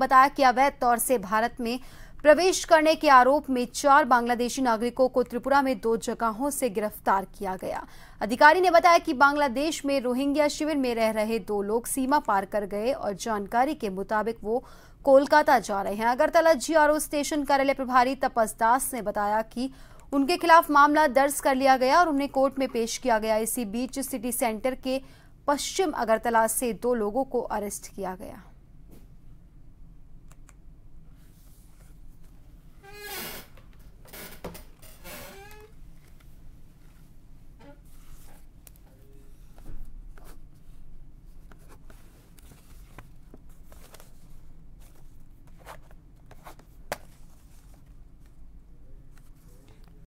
बताया कि अवैध तौर से भारत में प्रवेश करने के आरोप में चार बांग्लादेशी नागरिकों को त्रिपुरा में दो जगहों से गिरफ्तार किया गया अधिकारी ने बताया कि बांग्लादेश में रोहिंग्या शिविर में रह रहे दो लोग सीमा पार कर गए और जानकारी के मुताबिक वो कोलकाता जा रहे हैं अगरतला जीआरओ स्टेशन कार्यालय प्रभारी तपस दास ने बताया कि उनके खिलाफ मामला दर्ज कर लिया गया और उन्हें कोर्ट में पेश किया गया इसी बीच सिटी सेंटर के पश्चिम अगरतला से दो लोगों को अरेस्ट किया गया